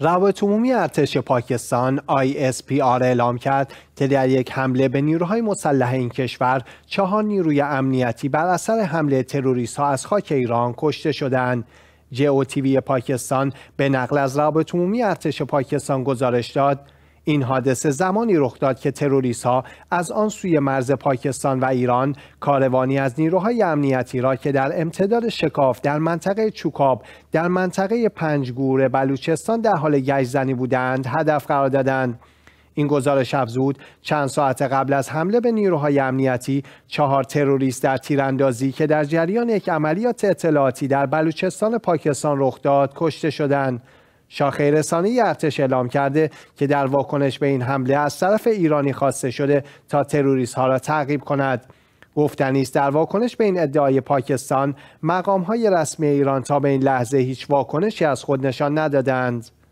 روابط عمومی ارتش پاکستان ISPR اعلام کرد که در یک حمله به نیروهای مسلح این کشور چهار نیروی امنیتی بر اثر حمله تروریست ها از خاک ایران کشته شدند. وی پاکستان به نقل از روابط عمومی ارتش پاکستان گزارش داد این حادثه زمانی رخ داد که تروریست ها از آن سوی مرز پاکستان و ایران کاروانی از نیروهای امنیتی را که در امتداد شکاف در منطقه چوکاب در منطقه پنجگور بلوچستان در حال گشزنی بودند هدف قرار دادند این گزارش افزود چند ساعت قبل از حمله به نیروهای امنیتی چهار تروریست در تیراندازی که در جریان یک عملیات اطلاعاتی در بلوچستان پاکستان رخ داد کشته شدند شاخه رسانی ارتش اعلام کرده که در واکنش به این حمله از طرف ایرانی خواسته شده تا تروریست ها را تعقیب کند گفتنی است در واکنش به این ادعای پاکستان مقام های رسمی ایران تا به این لحظه هیچ واکنشی از خود نشان ندادند